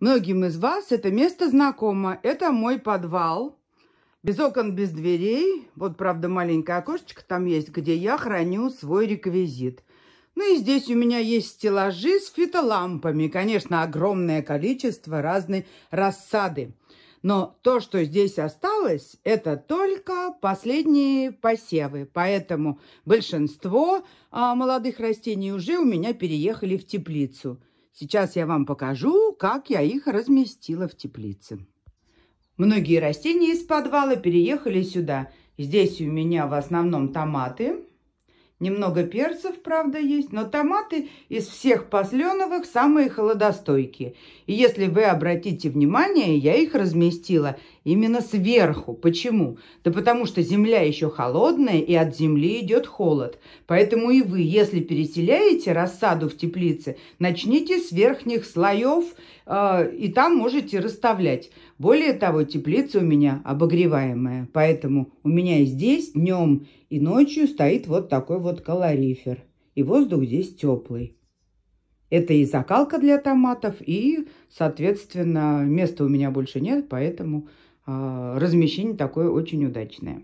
Многим из вас это место знакомо. Это мой подвал. Без окон, без дверей. Вот, правда, маленькое окошечко там есть, где я храню свой реквизит. Ну и здесь у меня есть стеллажи с фитолампами. Конечно, огромное количество разной рассады. Но то, что здесь осталось, это только последние посевы. Поэтому большинство а, молодых растений уже у меня переехали в теплицу. Сейчас я вам покажу, как я их разместила в теплице. Многие растения из подвала переехали сюда. Здесь у меня в основном томаты, Немного перцев, правда, есть, но томаты из всех посленовых самые холодостойкие. И если вы обратите внимание, я их разместила именно сверху. Почему? Да потому что земля еще холодная, и от земли идет холод. Поэтому и вы, если переселяете рассаду в теплице, начните с верхних слоев, э, и там можете расставлять. Более того, теплица у меня обогреваемая, поэтому у меня и здесь днем и ночью стоит вот такой вот вот калорифер, и воздух здесь теплый. Это и закалка для томатов, и, соответственно, места у меня больше нет, поэтому э, размещение такое очень удачное.